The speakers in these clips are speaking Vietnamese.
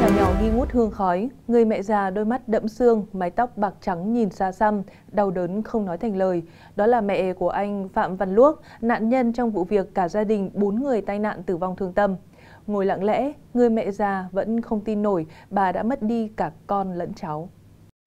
nhà nhỏ nghi ngút hương khói, người mẹ già đôi mắt đẫm sương, mái tóc bạc trắng nhìn xa xăm, đau đớn không nói thành lời. Đó là mẹ của anh Phạm Văn Luốc, nạn nhân trong vụ việc cả gia đình 4 người tai nạn tử vong thương tâm. Ngồi lặng lẽ, người mẹ già vẫn không tin nổi bà đã mất đi cả con lẫn cháu.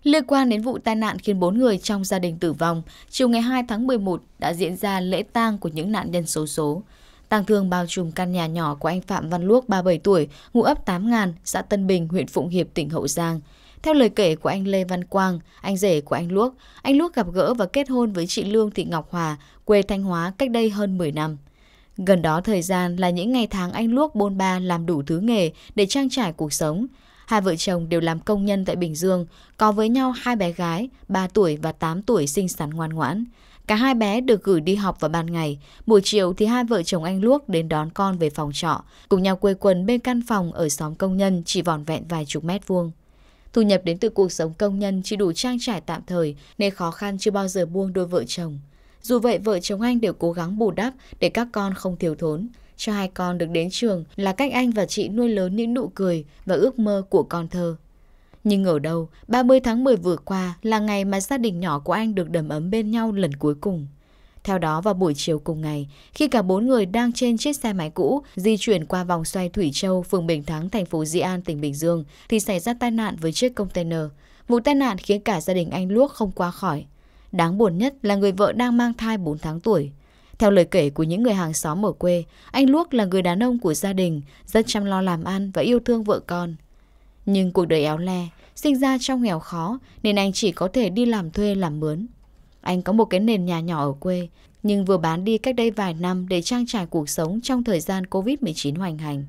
Liên quan đến vụ tai nạn khiến 4 người trong gia đình tử vong, chiều ngày 2 tháng 11 đã diễn ra lễ tang của những nạn nhân xấu số. số. Tang thương bao trùm căn nhà nhỏ của anh Phạm Văn Luốc 37 tuổi, ngụ ấp 8 8000, xã Tân Bình, huyện Phụng Hiệp, tỉnh Hậu Giang. Theo lời kể của anh Lê Văn Quang, anh rể của anh Luốc, anh Luốc gặp gỡ và kết hôn với chị Lương Thị Ngọc Hòa, quê Thanh Hóa cách đây hơn 10 năm. Gần đó thời gian là những ngày tháng anh Luốc bôn ba làm đủ thứ nghề để trang trải cuộc sống. Hai vợ chồng đều làm công nhân tại Bình Dương, có với nhau hai bé gái, 3 tuổi và 8 tuổi sinh sản ngoan ngoãn. Cả hai bé được gửi đi học vào ban ngày, buổi chiều thì hai vợ chồng anh Luốc đến đón con về phòng trọ, cùng nhau quây quần bên căn phòng ở xóm công nhân chỉ vòn vẹn vài chục mét vuông. Thu nhập đến từ cuộc sống công nhân chỉ đủ trang trải tạm thời nên khó khăn chưa bao giờ buông đôi vợ chồng. Dù vậy vợ chồng anh đều cố gắng bù đắp để các con không thiếu thốn. Cho hai con được đến trường là cách anh và chị nuôi lớn những nụ cười và ước mơ của con thơ. Nhưng ở đâu, 30 tháng 10 vừa qua là ngày mà gia đình nhỏ của anh được đầm ấm bên nhau lần cuối cùng. Theo đó vào buổi chiều cùng ngày, khi cả bốn người đang trên chiếc xe máy cũ di chuyển qua vòng xoay Thủy Châu, phường Bình Thắng, thành phố Di An, tỉnh Bình Dương thì xảy ra tai nạn với chiếc container. Vụ tai nạn khiến cả gia đình anh Luốc không qua khỏi. Đáng buồn nhất là người vợ đang mang thai 4 tháng tuổi. Theo lời kể của những người hàng xóm ở quê, anh Luốc là người đàn ông của gia đình, rất chăm lo làm ăn và yêu thương vợ con. Nhưng cuộc đời éo le, sinh ra trong nghèo khó nên anh chỉ có thể đi làm thuê làm mướn. Anh có một cái nền nhà nhỏ ở quê, nhưng vừa bán đi cách đây vài năm để trang trải cuộc sống trong thời gian Covid-19 hoành hành.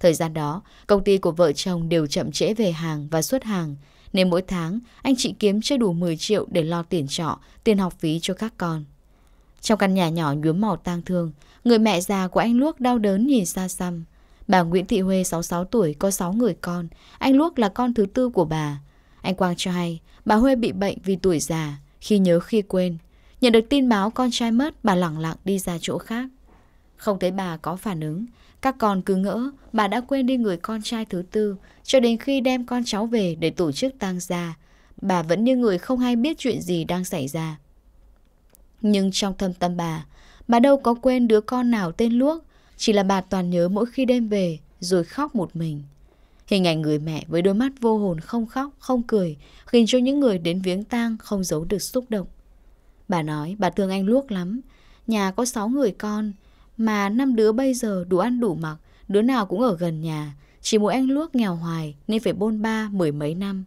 Thời gian đó, công ty của vợ chồng đều chậm trễ về hàng và xuất hàng, nên mỗi tháng anh chị kiếm chưa đủ 10 triệu để lo tiền trọ, tiền học phí cho các con. Trong căn nhà nhỏ nhuốm màu tang thương, người mẹ già của anh Luốc đau đớn nhìn xa xăm. Bà Nguyễn Thị Huê 66 tuổi có 6 người con, anh Luốc là con thứ tư của bà. Anh Quang cho hay, bà Huê bị bệnh vì tuổi già, khi nhớ khi quên. Nhận được tin báo con trai mất, bà lẳng lặng đi ra chỗ khác. Không thấy bà có phản ứng, các con cứ ngỡ bà đã quên đi người con trai thứ tư cho đến khi đem con cháu về để tổ chức tang gia. Bà vẫn như người không hay biết chuyện gì đang xảy ra. Nhưng trong thâm tâm bà, bà đâu có quên đứa con nào tên Luốc chỉ là bà toàn nhớ mỗi khi đêm về rồi khóc một mình. Hình ảnh người mẹ với đôi mắt vô hồn không khóc, không cười khiến cho những người đến viếng tang không giấu được xúc động. Bà nói bà thương anh Luốc lắm, nhà có 6 người con mà năm đứa bây giờ đủ ăn đủ mặc, đứa nào cũng ở gần nhà, chỉ mỗi anh Luốc nghèo hoài nên phải bôn ba mười mấy năm.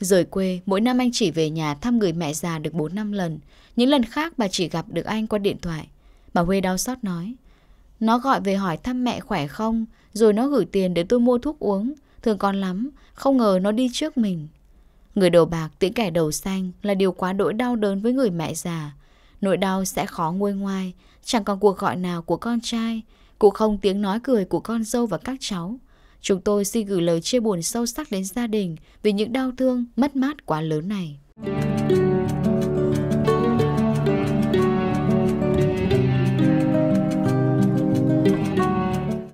Rời quê, mỗi năm anh chỉ về nhà thăm người mẹ già được 4 năm lần, những lần khác bà chỉ gặp được anh qua điện thoại. Bà Huê đau xót nói. Nó gọi về hỏi thăm mẹ khỏe không, rồi nó gửi tiền để tôi mua thuốc uống. Thương con lắm, không ngờ nó đi trước mình. Người đầu bạc tiễn kẻ đầu xanh là điều quá đỗi đau đớn với người mẹ già. Nỗi đau sẽ khó nguôi ngoai, chẳng còn cuộc gọi nào của con trai, cũng không tiếng nói cười của con dâu và các cháu. Chúng tôi xin gửi lời chia buồn sâu sắc đến gia đình vì những đau thương, mất mát quá lớn này.